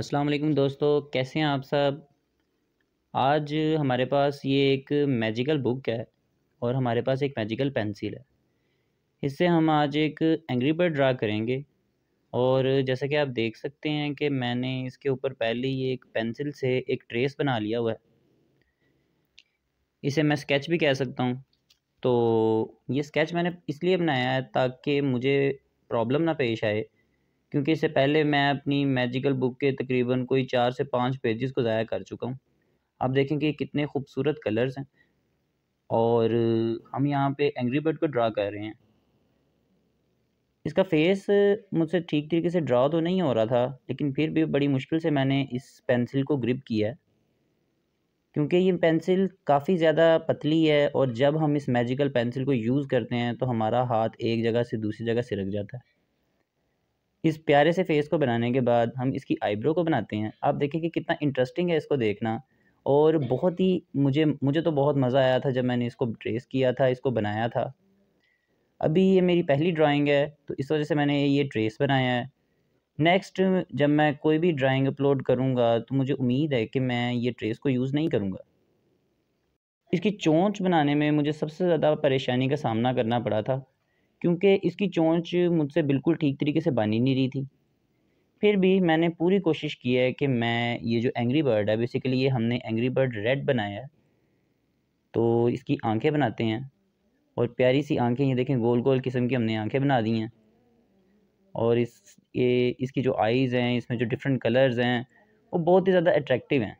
अस्सलाम वालेकुम दोस्तों कैसे हैं आप सब आज हमारे पास ये एक मैजिकल बुक है और हमारे पास एक मैजिकल पेंसिल है इससे हम आज एक एंग्री बर्ड ड्रा करेंगे और जैसा कि आप देख सकते हैं कि मैंने इसके ऊपर पहले ही एक पेंसिल से एक ट्रेस बना लिया हुआ है इसे मैं स्केच भी कह सकता हूँ तो ये स्केच मैंने इसलिए बनाया है ताकि मुझे प्रॉब्लम ना पेश आए क्योंकि इससे पहले मैं अपनी मैजिकल बुक के तकरीबन कोई चार से पाँच पेजेस को ज़ाया कर चुका हूँ आप देखें कि कितने खूबसूरत कलर्स हैं और हम यहाँ पे एंग्री बर्ड को ड्रा कर रहे हैं इसका फेस मुझसे ठीक तरीके से ड्रा तो नहीं हो रहा था लेकिन फिर भी बड़ी मुश्किल से मैंने इस पेंसिल को ग्रिप किया है क्योंकि ये पेंसिल काफ़ी ज़्यादा पतली है और जब हम इस मैजिकल पेंसिल को यूज़ करते हैं तो हमारा हाथ एक जगह से दूसरी जगह सिरक जाता है इस प्यारे से फेस को बनाने के बाद हम इसकी आईब्रो को बनाते हैं आप देखें कि कितना इंटरेस्टिंग है इसको देखना और बहुत ही मुझे मुझे तो बहुत मज़ा आया था जब मैंने इसको ट्रेस किया था इसको बनाया था अभी ये मेरी पहली ड्राइंग है तो इस वजह से मैंने ये ट्रेस बनाया है नेक्स्ट जब मैं कोई भी ड्राइंग अपलोड करूँगा तो मुझे उम्मीद है कि मैं ये ट्रेस को यूज़ नहीं करूँगा इसकी चोंच बनाने में मुझे सबसे ज़्यादा परेशानी का सामना करना पड़ा था क्योंकि इसकी चोंच मुझसे बिल्कुल ठीक तरीके से बनी ही नहीं रही थी फिर भी मैंने पूरी कोशिश की है कि मैं ये जो एंग्री बर्ड है बेसिकली ये हमने एंग्री बर्ड रेड बनाया है तो इसकी आंखें बनाते हैं और प्यारी सी आंखें ये देखें गोल गोल किस्म की हमने आंखें बना दी हैं और इस ये इसकी जो आइज़ हैं इसमें जो डिफरेंट कलर्स हैं वो बहुत ही ज़्यादा अट्रैक्टिव हैं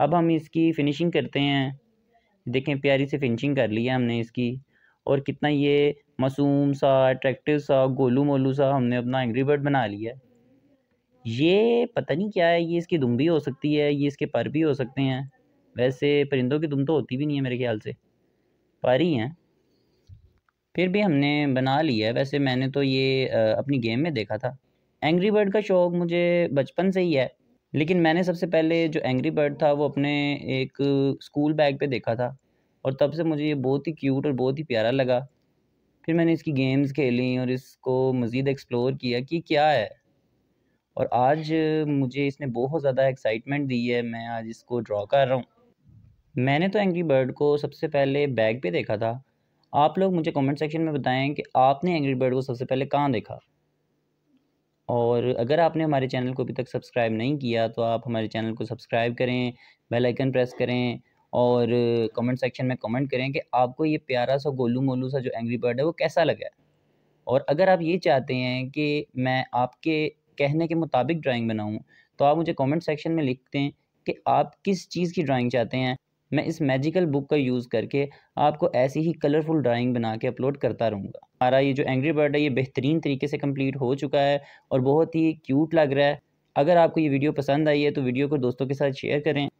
अब हम इसकी फिनिशिंग करते हैं देखें प्यारी से फिनिशिंग कर ली है हमने इसकी और कितना ये मासूम सा अट्रैक्टिव सा गोलू मोलू सा हमने अपना एंग्री बर्ड बना लिया है ये पता नहीं क्या है ये इसकी दुम भी हो सकती है ये इसके पर भी हो सकते हैं वैसे परिंदों की दुम तो होती भी नहीं है मेरे ख्याल से पर ही हैं फिर भी हमने बना लिया है वैसे मैंने तो ये अपनी गेम में देखा था एंग्री बर्ड का शौक़ मुझे बचपन से ही है लेकिन मैंने सबसे पहले जो एंग्री बर्ड था वो अपने एक स्कूल बैग पे देखा था और तब से मुझे ये बहुत ही क्यूट और बहुत ही प्यारा लगा फिर मैंने इसकी गेम्स खेली और इसको मज़ीद एक्सप्लोर किया कि क्या है और आज मुझे इसने बहुत ज़्यादा एक्साइटमेंट दी है मैं आज इसको ड्रॉ कर रहा हूँ मैंने तो एंग्री बर्ड को सबसे पहले बैग पे देखा था आप लोग मुझे कमेंट सेक्शन में बताएं कि आपने एंग्री बर्ड को सबसे पहले कहाँ देखा और अगर आपने हमारे चैनल को अभी तक सब्सक्राइब नहीं किया तो आप हमारे चैनल को सब्सक्राइब करें बेलाइकन प्रेस करें और कमेंट सेक्शन में कमेंट करें कि आपको ये प्यारा सा गोलू मोलू सा जो एंग्री बर्ड है वो कैसा लगा और अगर आप ये चाहते हैं कि मैं आपके कहने के मुताबिक ड्राइंग बनाऊँ तो आप मुझे कमेंट सेक्शन में लिखते हैं कि आप किस चीज़ की ड्राइंग चाहते हैं मैं इस मैजिकल बुक का यूज़ करके आपको ऐसी ही कलरफुल ड्राइंग बना के अपलोड करता रहूँगा हमारा ये जो एंग्री बर्ड है ये बेहतरीन तरीके से कम्प्लीट हो चुका है और बहुत ही क्यूट लग रहा है अगर आपको ये वीडियो पसंद आई है तो वीडियो को दोस्तों के साथ शेयर करें